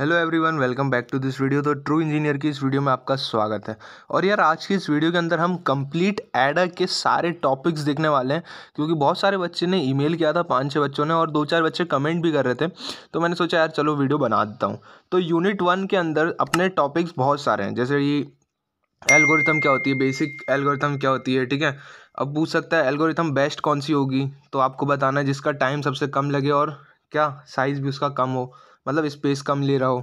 hello everyone welcome back to this video तो true engineer की इस वीडियो में आपका स्वागत है और यार आज की इस वीडियो के अंदर हम कंप्लीट एडा के सारे टॉपिक्स देखने वाले हैं क्योंकि बहुत सारे बच्चे ने ईमेल किया था पांच छः बच्चों ने और दो चार बच्चे कमेंट भी कर रहे थे तो मैंने सोचा यार चलो वीडियो बना देता हूँ तो यूनिट वन के अंदर अपने टॉपिक्स बहुत सारे हैं जैसे ये एल्गोरिथम क्या होती है बेसिक एल्गोरिथम क्या होती है ठीक है अब पूछ सकता है एल्गोरिथम बेस्ट कौन सी होगी तो आपको बताना है जिसका टाइम सबसे कम लगे और क्या साइज़ भी उसका कम हो मतलब स्पेस कम ले रहा हो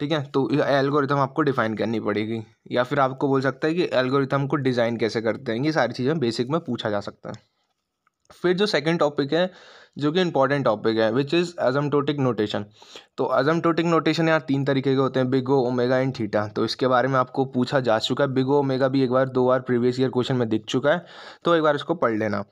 ठीक है तो एल्गोरिथम आपको डिफ़ाइन करनी पड़ेगी या फिर आपको बोल सकता है कि एल्गोरिथम को डिज़ाइन कैसे करते हैं ये सारी चीज़ें बेसिक में पूछा जा सकता है फिर जो सेकंड टॉपिक है जो कि इंपॉर्टेंट टॉपिक है विच इज़ एजमटोटिक नोटेशन तो एजमटोटिक नोटेशन यहाँ तीन तरीके के होते हैं बिगो ओमेगा एंड थीटा तो इसके बारे में आपको पूछा जा चुका है बिगो ओमेगा भी एक बार दो बार प्रीवियस ईयर क्वेश्चन में दिख चुका है तो एक बार इसको पढ़ लेना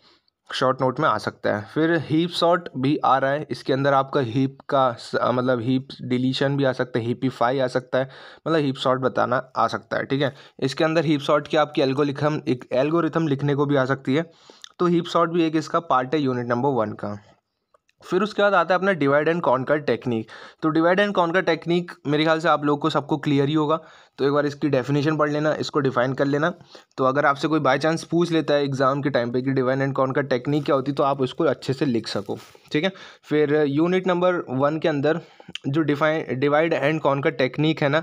शॉर्ट नोट में आ सकता है फिर हीप शॉर्ट भी आ रहा है इसके अंदर आपका हीप का मतलब हीप डिलीशन भी आ सकता है हीपीफाई आ सकता है मतलब हीप शॉर्ट बताना आ सकता है ठीक है इसके अंदर हीप शॉर्ट की आपकी एल्गोलिथम एक एल्गोरिथम लिखने को भी आ सकती है तो हीप शॉर्ट भी एक इसका पार्ट है यूनिट नंबर वन का फिर उसके बाद आता है अपना डिवाइड एंड कॉन्कर टेक्निक तो डिवाइड एंड कॉन्कर टेक्निक मेरे ख्याल से आप लोग को सबको क्लियर ही होगा तो एक बार इसकी डेफिनेशन पढ़ लेना इसको डिफाइन कर लेना तो अगर आपसे कोई बाई चांस पूछ लेता है एग्ज़ाम के टाइम पे कि डिवाइड एंड कॉन्कर टेक्निक क्या होती है तो आप उसको अच्छे से लिख सको ठीक है फिर यूनिट नंबर वन के अंदर जो define divide and conquer technique है ना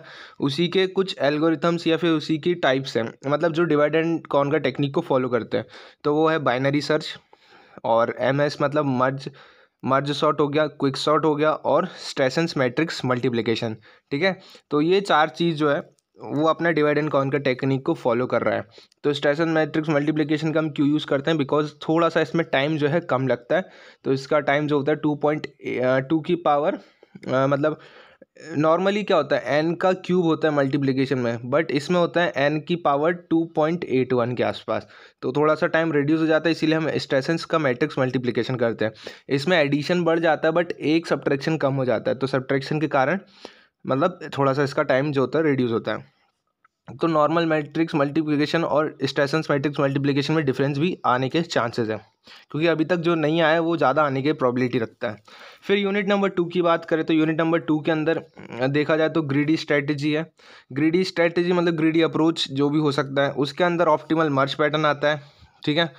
उसी के कुछ एल्गोरिथम्स या फिर उसी की टाइप्स हैं मतलब जो डिवाइड एंड कॉन्कर टेक्निक को फॉलो करते हैं तो वो है बाइनरी सर्च और एम मतलब मर्ज मर्ज सॉर्ट हो गया क्विक सॉर्ट हो गया और स्ट्रेसेंस मैट्रिक्स मल्टीप्लिकेशन ठीक है तो ये चार चीज़ जो है वो अपना डिवाइड एंड कॉन्कर टेक्निक को फॉलो कर रहा है तो स्ट्रेसन मैट्रिक्स मल्टीप्लिकेशन का हम क्यों यूज़ करते हैं बिकॉज थोड़ा सा इसमें टाइम जो है कम लगता है तो इसका टाइम जो होता है टू पॉइंट टू की पावर आ, मतलब नॉर्मली क्या होता है एन का क्यूब होता है मल्टीप्लिकेशन में बट इसमें होता है एन की power two point eight one के आसपास तो थोड़ा सा टाइम रिड्यूस हो जाता है इसीलिए हम स्टेसेंस का मैट्रिक्स मल्टीप्लिकेशन करते हैं इसमें एडिशन बढ़ जाता है बट एक सब्ट्रैक्शन कम हो जाता है तो सब्ट्रैक्शन के कारण मतलब थोड़ा सा इसका टाइम जो होता है रिड्यूस होता है तो नॉर्मल मैट्रिक्स मल्टीप्लिकेशन और स्टेसेंस मैट्रिक्स मल्टीप्लिकेशन में डिफरेंस भी आने के चांसेस हैं क्योंकि अभी तक जो नहीं आया वो ज़्यादा आने की प्रॉबिलिटी रखता है फिर यूनिट नंबर टू की बात करें तो यूनिट नंबर टू के अंदर देखा जाए तो ग्रीडी स्ट्रैटेजी है ग्रीडी स्ट्रैटेजी मतलब ग्रीडी अप्रोच जो भी हो सकता है उसके अंदर ऑप्टिमल मर्च पैटर्न आता है ठीक है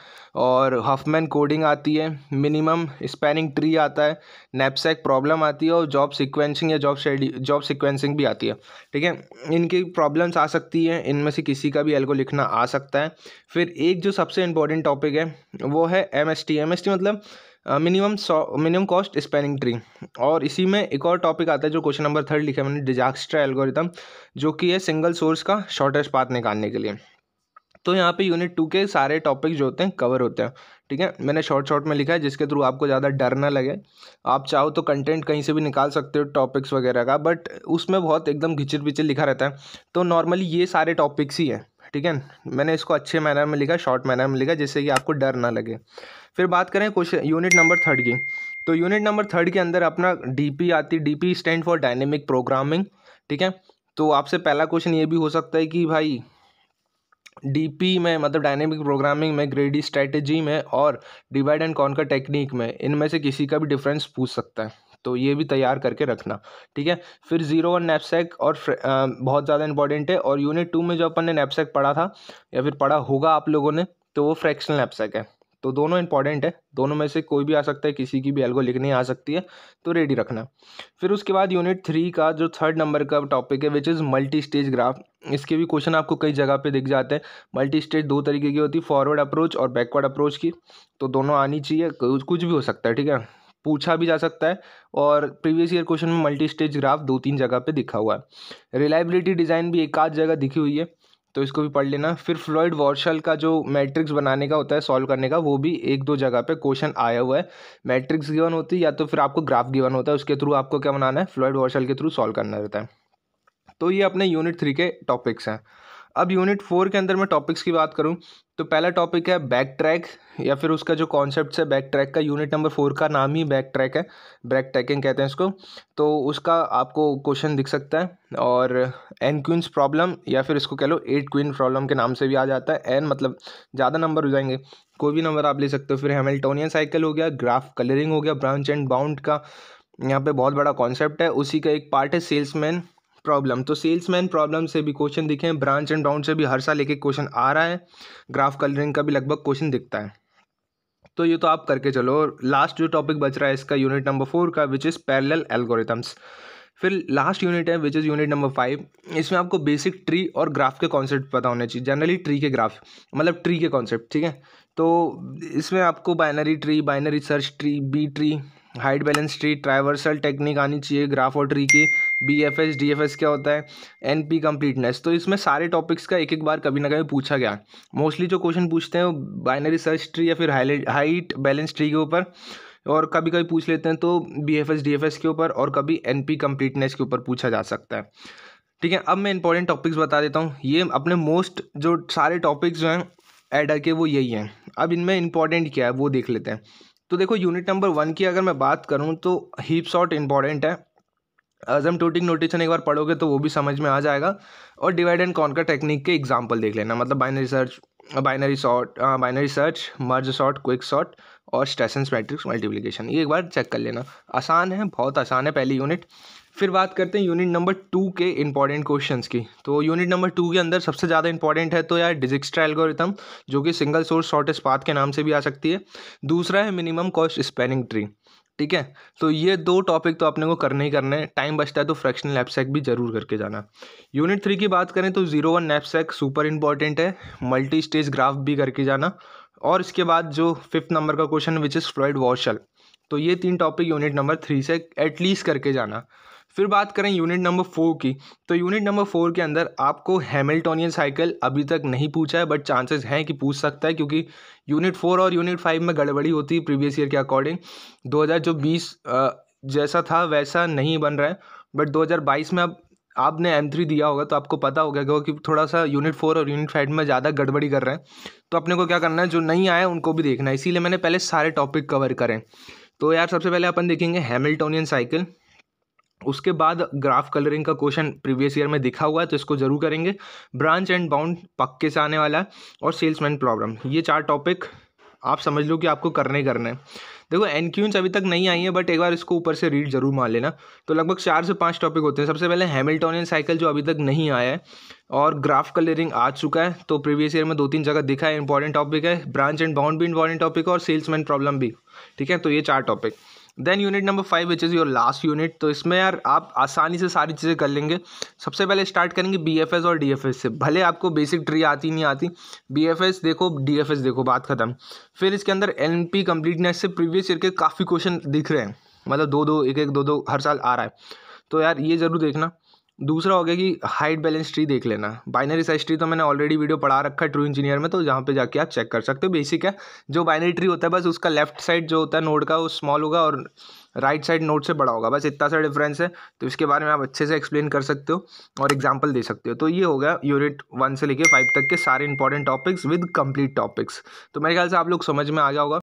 और हफमैन कोडिंग आती है मिनिमम स्पैनिंग ट्री आता है नेपसैक प्रॉब्लम आती है और जॉब सिक्वेंसिंग या जॉब शेडी जॉब सिक्वेंसिंग भी आती है ठीक है इनकी प्रॉब्लम्स आ सकती है इनमें से किसी का भी एल्गो लिखना आ सकता है फिर एक जो सबसे इंपॉर्टेंट टॉपिक है वो है M S T M S T मतलब minimum so minimum cost spanning tree और इसी में एक और टॉपिक आता है जो क्वेश्चन नंबर थर्ड लिखा है मैंने डिजास्टर एल्गोरिथम जो कि है सिंगल सोर्स का शॉर्टेस्ट पाथ निकालने के लिए तो यहाँ पे यूनिट टू के सारे टॉपिक जो होते हैं कवर होते हैं ठीक है मैंने शॉर्ट शॉर्ट में लिखा है जिसके थ्रू आपको ज़्यादा डर ना लगे आप चाहो तो कंटेंट कहीं से भी निकाल सकते हो टॉपिक्स वगैरह का बट उसमें बहुत एकदम घिचिर बिचिर लिखा रहता है तो नॉर्मली ये सारे टॉपिक्स ही हैं ठीक है मैंने इसको अच्छे मैनर में लिखा शॉर्ट मैनर में लिखा जिससे कि आपको डर ना लगे फिर बात करें क्वेश्चन यूनिट नंबर थर्ड की तो यूनिट नंबर थर्ड के अंदर अपना डीपी आती DP stand for dynamic programming ठीक है तो आपसे पहला क्वेश्चन ये भी हो सकता है कि भाई डीपी में मतलब डायनेमिक प्रोग्रामिंग में ग्रेडी स्ट्रेटजी में और डिवाइड एंड कॉन्कर टेक्निक में इनमें से किसी का भी डिफरेंस पूछ सकता है तो ये भी तैयार करके रखना ठीक है फिर जीरो वन नेपसेक और आ, बहुत ज़्यादा इंपॉर्टेंट है और यूनिट टू में जो अपन ने नेपसेक पढ़ा था या फिर पढ़ा होगा आप लोगों ने तो वो फ्रैक्शनल नेपसेक है तो दोनों इंपॉर्टेंट है दोनों में से कोई भी आ सकता है किसी की भी एल्गो लिखनी आ सकती है तो रेडी रखना फिर उसके बाद यूनिट थ्री का जो थर्ड नंबर का टॉपिक है which is multi stage graph इसके भी क्वेश्चन आपको कई जगह पे दिख जाते हैं मल्टी स्टेज दो तरीके की होती है फॉरवर्ड अप्रोच और बैकवर्ड अप्रोच की तो दोनों आनी चाहिए कुछ भी हो सकता है ठीक है पूछा भी जा सकता है और प्रीवियस ईयर क्वेश्चन में मल्टी स्टेज ग्राफ दो तीन जगह पे दिखा हुआ है रिलायबिलिटी डिज़ाइन भी एक आध जगह दिखी हुई है तो इसको भी पढ़ लेना फिर फ्लॉइड वॉर्शल का जो मैट्रिक्स बनाने का होता है सॉल्व करने का वो भी एक दो जगह पे क्वेश्चन आया हुआ है मैट्रिक्स गिवन होती है या तो फिर आपको ग्राफ गिवन होता है उसके थ्रू आपको क्या बनाना है फ्लॉइड वॉर्शल के थ्रू सॉल्व करना रहता है तो ये अपने यूनिट थ्री के टॉपिक्स हैं अब यूनिट फोर के अंदर मैं टॉपिक्स की बात करूँ तो पहला टॉपिक है बैक ट्रैक या फिर उसका जो कॉन्सेप्ट है बैक ट्रैक का यूनिट नंबर फोर का नाम ही बैक ट्रैक है बैक ट्रैकिंग कहते हैं इसको तो उसका आपको क्वेश्चन दिख सकता है और एन क्वींस प्रॉब्लम या फिर इसको कह लो एट क्वीन प्रॉब्लम के नाम से भी आ जाता है एन मतलब ज़्यादा नंबर हो जाएंगे कोई भी नंबर आप ले सकते हो फिर हेमिल्टोनियन साइकिल हो गया ग्राफ कलरिंग हो गया ब्रांच एंड बाउंड का यहाँ पे बहुत बड़ा कॉन्सेप्ट है उसी का एक पार्ट है सेल्समैन प्रॉब्लम तो सेल्समैन प्रॉब्लम से भी क्वेश्चन दिखे हैं ब्रांच एंड बाउंड से भी हर साल एक एक क्वेश्चन आ रहा है ग्राफ कलरिंग का भी लगभग क्वेश्चन दिखता है तो ये तो आप करके चलो और लास्ट जो टॉपिक बच रहा है इसका यूनिट नंबर फोर का विच इज़ पैरल एल्गोरिथम्स फिर लास्ट यूनिट है which is unit number five इसमें आपको बेसिक ट्री और ग्राफ के कॉन्सेप्ट पता होने चाहिए जनरली ट्री के ग्राफ मतलब ट्री के कॉन्सेप्ट ठीक है तो इसमें आपको binary tree binary search tree B tree height balance tree traversal technique आनी चाहिए ग्राफ और ट्री की B F S D F S क्या होता है एन पी कम्प्लीटनेस तो इसमें सारे टॉपिक्स का एक एक बार कभी ना कभी पूछा गया मोस्टली जो क्वेश्चन पूछते हैं वो बाइनरी सर्च ट्री या फिर हाइट बैलेंस ट्री के ऊपर और कभी कभी पूछ लेते हैं तो B F S D F S के ऊपर और कभी एन पी कम्प्लीटनेस के ऊपर पूछा जा सकता है ठीक है अब मैं इंपॉर्टेंट टॉपिक्स बता देता हूँ ये अपने मोस्ट जो सारे टॉपिक्स जो हैं एडर के वो यही हैं अब इनमें इंपॉर्टेंट क्या है वो देख लेते हैं तो देखो यूनिट नंबर वन की अगर मैं बात करूँ तो हीप शॉट इंपॉर्टेंट है टूटिंग नोटेशन एक बार पढ़ोगे तो वो भी समझ में आ जाएगा और डिवाइड एंड का टेक्निक के एग्जाम्पल देख लेना मतलब binary search binary sort binary search merge sort quick sort और स्टेशन मैट्रिक्स मल्टीप्लिकेशन ये एक बार चेक कर लेना आसान है बहुत आसान है पहली यूनिट फिर बात करते हैं यूनिट नंबर टू के इंपॉर्टेंट क्वेश्चन की तो यूनिट नंबर टू के अंदर सबसे ज़्यादा इंपॉर्टेंट है तो यार डिजिक्स्ट्रा एल्गोरिथम जो कि सिंगल सोर्स शॉर्टेस्ट पाथ के नाम से भी आ सकती है दूसरा है मिनिमम कॉस्ट स्पेनिंग ट्री ठीक है तो ये दो टॉपिक तो अपने को करने ही करने हैं टाइम बचता है तो फ्रैक्शनल नैपसैक भी जरूर करके जाना यूनिट थ्री की बात करें तो zero one knapsack super important है मल्टी स्टेज ग्राफ भी करके जाना और इसके बाद जो फिफ्थ नंबर का question which is Floyd Warshall तो ये तीन टॉपिक यूनिट नंबर थ्री से एटलीस्ट करके जाना फिर बात करें यूनिट नंबर फोर की तो यूनिट नंबर फोर के अंदर आपको हैमिल्टोनियन साइकिल अभी तक नहीं पूछा है बट चांसेस हैं कि पूछ सकता है क्योंकि यूनिट फोर और यूनिट फाइव में गड़बड़ी होती है प्रीवियस ईयर के अकॉर्डिंग दो हज़ार जो बीस जैसा था वैसा नहीं बन रहा है बट दो हज़ार बाईस में अब आपने एम थ्री दिया होगा तो आपको पता होगा क्योंकि थोड़ा सा यूनिट फोर और यूनिट फाइव में ज़्यादा गड़बड़ी कर रहे हैं तो अपने को क्या करना है जो नहीं आया उनको भी देखना है इसीलिए मैंने पहले सारे टॉपिक कवर करें तो यार सबसे पहले अपन देखेंगे हैमिल्टोनियन साइकिल उसके बाद ग्राफ कलरिंग का क्वेश्चन प्रीवियस ईयर में दिखा हुआ है तो इसको जरूर करेंगे ब्रांच एंड बाउंड पक्के से आने वाला है और सेल्समैन प्रॉब्लम ये चार टॉपिक आप समझ लो कि आपको करने करने हैं देखो एन अभी तक नहीं आई है बट एक बार इसको ऊपर से रीड जरूर मार लेना तो लगभग चार से पांच टॉपिक होते हैं सबसे पहले हैमिल्टोनियन साइकिल जो अभी तक नहीं आया है और ग्राफ कलरिंग आ चुका है तो प्रीवियस ईयर में दो तीन जगह दिखा है इंपॉर्टेंट टॉपिक है ब्रांच एंड बाउंड भी इंपॉर्टेंट टॉपिक है और सेल्समैन प्रॉब्लम भी ठीक है तो ये चार topic then unit number five which is your last unit तो इसमें यार आप आसानी से सारी चीज़ें कर लेंगे सबसे पहले स्टार्ट करेंगे बी एफ एस और डी एफ एस से भले आपको बेसिक ट्री आती नहीं आती बी एफ एस देखो डी एफ एस देखो बात खत्म फिर इसके अंदर एन पी कम्प्लीटनेस से प्रीवियस ईयर के काफ़ी क्वेश्चन दिख रहे हैं मतलब दो दो एक एक दो दो हर साल आ रहा है तो यार ये ज़रूर देखना दूसरा हो गया कि हाइट बैलेंस ट्री देख लेना बाइनरी साइज ट्री तो मैंने ऑलरेडी वीडियो पढ़ा रखा है ट्रू इंजीनियर में तो जहाँ पे जाके आप चेक कर सकते हो बेसिक है जो बाइनरी ट्री होता है बस उसका लेफ्ट साइड जो होता है नोड का वो स्मॉल होगा और राइट साइड नोड से बड़ा होगा बस इतना सा डिफरेंस है तो इसके बारे में आप अच्छे से एक्सप्लेन कर सकते हो और एग्जाम्पल दे सकते हो तो ये हो गया यूनिट वन से लेकर फाइव तक के सारे important topics with complete topics तो मेरे ख्याल से आप लोग समझ में आ गया होगा